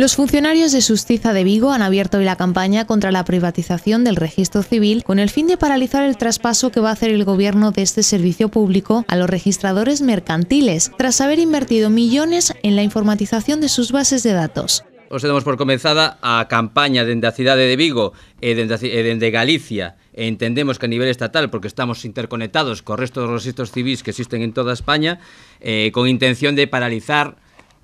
Los funcionarios de Sustiza de Vigo han abierto hoy la campaña contra la privatización del registro civil con el fin de paralizar el traspaso que va a hacer el gobierno de este servicio público a los registradores mercantiles, tras haber invertido millones en la informatización de sus bases de datos. Os damos por comenzada a campaña de la ciudad de Vigo e, e Galicia e entendemos que a nivel estatal, porque estamos interconectados el resto dos registros civiles que existen en toda España, eh, con intención de paralizar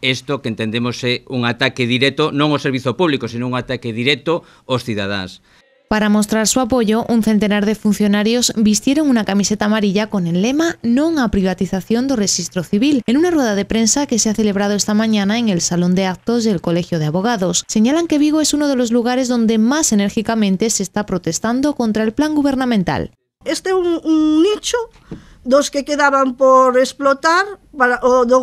esto que entendemos é un ataque directo no un servicio público, sino un ataque directo aos ciudadanos. Para mostrar su apoyo, un centenar de funcionarios vistieron una camiseta amarilla con el lema Non a privatización de registro civil en una rueda de prensa que se ha celebrado esta mañana en el Salón de Actos del Colegio de Abogados. Señalan que Vigo es uno de los lugares donde más enérgicamente se está protestando contra el plan gubernamental. Este es un, nicho dos que quedaban por explotar para o do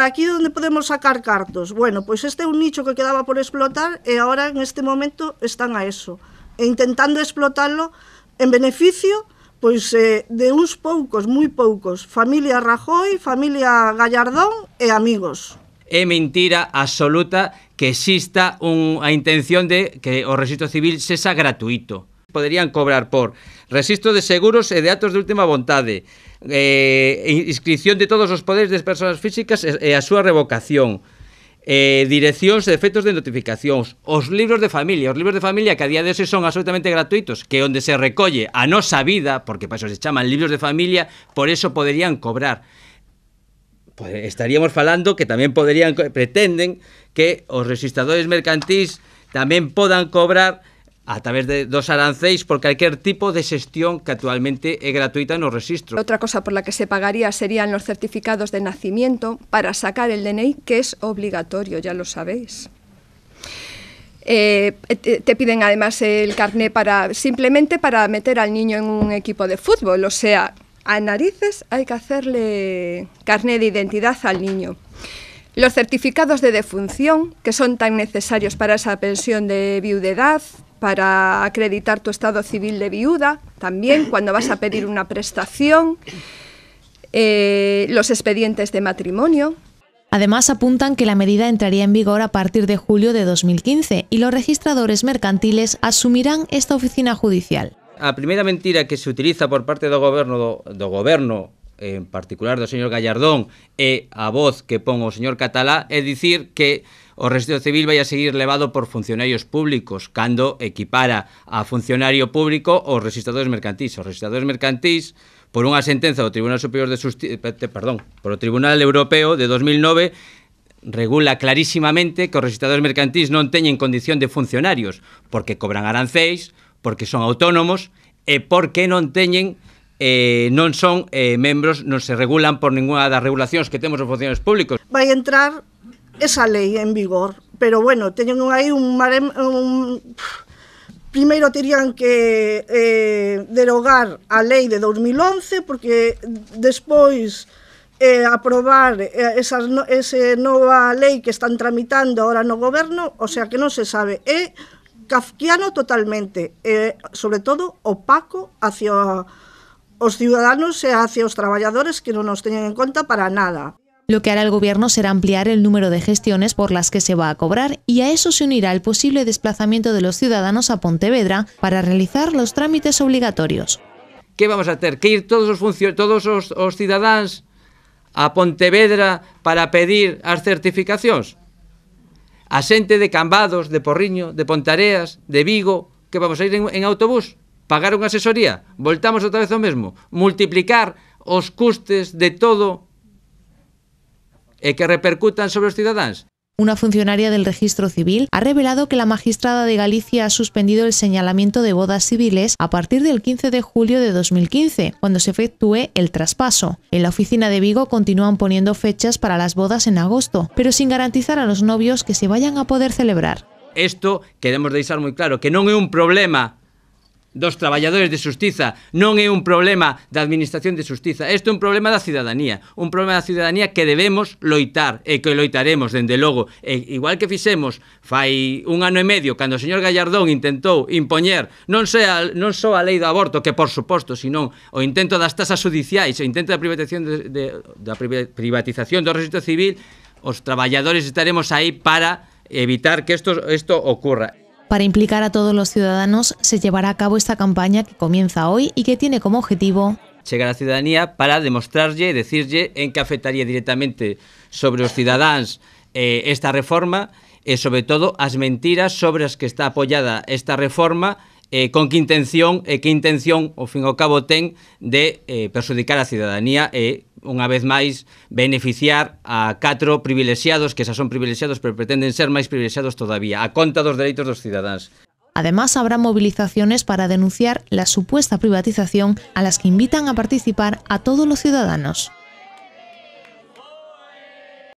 Aquí onde podemos sacar cartos. Bueno, pois este é un nicho que quedaba por explotar e agora en este momento están a eso, e intentando explotarlo en beneficio pois eh, de uns poucos, moi poucos, familia Rajoy, familia Gallardón e amigos. É mentira absoluta que exista unha intención de que o registro civil sexa gratuito. Poderían cobrar por registro de seguros e de atos de última vontade, eh, inscripción de todos os poderes das persoas físicas e, e a súa revocación, eh, direccións de efectos de notificacións, os libros de familia, os libros de familia que a día de hoxe son absolutamente gratuitos, que onde se recolle a nosa vida, porque para eso se chaman libros de familia, por eso poderían cobrar. Pues estaríamos falando que tamén poderían pretenden que os registradores mercantís tamén podan cobrar a través de dos arancéis por cualquier tipo de gestión... que actualmente es gratuita no registro. Otra cosa por la que se pagaría serían los certificados de nacimiento para sacar el DNI, que es obligatorio, ya lo sabéis. Eh, eh, te, te, piden además el carné para simplemente para meter al niño en un equipo de fútbol, o sea, a narices hay que hacerle carné de identidad al niño. Los certificados de defunción, que son tan necesarios para esa pensión de viudedad, para acreditar tu estado civil de viuda, también cuando vas a pedir una prestación, eh, los expedientes de matrimonio. Además, apuntan que la medida entraría en vigor a partir de julio de 2015 y los registradores mercantiles asumirán esta oficina judicial. La primera mentira que se utiliza por parte de Gobierno en particular do señor Gallardón e a voz que pon o señor Catalá é dicir que o residuo civil vai a seguir levado por funcionarios públicos cando equipara a funcionario público os registradores mercantís. Os registradores mercantís por unha sentenza do Tribunal Superior de Susti... Eh, perdón, por o Tribunal Europeo de 2009 regula clarísimamente que os registradores mercantís non teñen condición de funcionarios porque cobran arancéis, porque son autónomos e porque non teñen eh, non son eh, membros, non se regulan por ninguna das regulacións que temos os funcionarios públicos. Vai entrar esa lei en vigor, pero bueno, teñen aí un mare... Un... Primeiro terían que eh, derogar a lei de 2011 porque despois eh, aprobar eh, esa, esas, no, ese nova lei que están tramitando ahora no goberno, o sea que non se sabe. É kafkiano totalmente, eh, sobre todo opaco hacia los ciudadanos se hacia los trabajadores que no nos tienen en cuenta para nada. Lo que hará el gobierno será ampliar el número de gestiones por las que se va a cobrar y a eso se unirá el posible desplazamiento de los ciudadanos a Pontevedra para realizar los trámites obligatorios. ¿Qué vamos a hacer? ¿Que ir todos los, ciudadanos a Pontevedra para pedir las certificaciones? A de Cambados, de Porriño, de Pontareas, de Vigo, que vamos a ir en autobús? pagar una asesoría, voltamos otra vez lo mismo... multiplicar os custes de todo e que repercutan sobre los ciudadanos". Una funcionaria del registro civil ha revelado que la magistrada de Galicia ha suspendido el señalamiento de bodas civiles a partir del 15 de julio de 2015, cuando se efectúe el traspaso. En la oficina de Vigo continúan poniendo fechas para las bodas en agosto, pero sin garantizar a los novios que se vayan a poder celebrar. Esto queremos revisar muy claro que no es un problema dos traballadores de Xustiza, non é un problema da Administración de Xustiza, isto é un problema da cidadanía, un problema da cidadanía que debemos loitar, e que loitaremos, dende logo, e igual que fixemos fai un ano e medio, cando o señor Gallardón intentou impoñer non, sea, non só a lei do aborto, que por suposto, senón o intento das tasas judiciais, o intento da privatización de, de, da privatización do registro civil, os traballadores estaremos aí para evitar que isto, isto ocorra. Para implicar a todos los ciudadanos se llevará a cabo esta campaña que comienza hoy y que tiene como objetivo Llegar a la ciudadanía para demostrarle y decirle en qué afectaría directamente sobre los ciudadanos eh, esta reforma eh, sobre todo las mentiras sobre las que está apoyada esta reforma eh, con qué intención qué intención, o fin e o cabo, ten de perjudicar a la ciudadanía. E unha vez máis beneficiar a catro privilexiados que xa son privilexiados pero pretenden ser máis privilexiados todavía a conta dos dereitos dos cidadáns. Además, habrá movilizaciones para denunciar la supuesta privatización a las que invitan a participar a todos los ciudadanos.